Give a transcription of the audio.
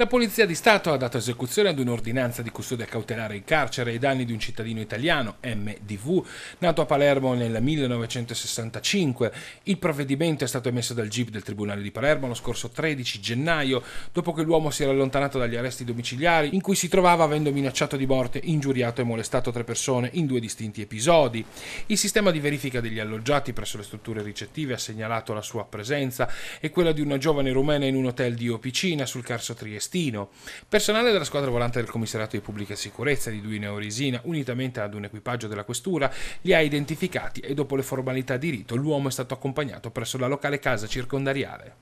La Polizia di Stato ha dato esecuzione ad un'ordinanza di custodia cautelare in carcere ai danni di un cittadino italiano, MDV, nato a Palermo nel 1965. Il provvedimento è stato emesso dal GIP del Tribunale di Palermo lo scorso 13 gennaio, dopo che l'uomo si era allontanato dagli arresti domiciliari in cui si trovava avendo minacciato di morte, ingiuriato e molestato tre persone in due distinti episodi. Il sistema di verifica degli alloggiati presso le strutture ricettive ha segnalato la sua presenza e quella di una giovane rumena in un hotel di Opicina sul Carso Trieste D'Agostino. Personale della squadra volante del commissariato di pubblica sicurezza di Duino Orisina, unitamente ad un equipaggio della questura, li ha identificati e dopo le formalità di rito l'uomo è stato accompagnato presso la locale casa circondariale.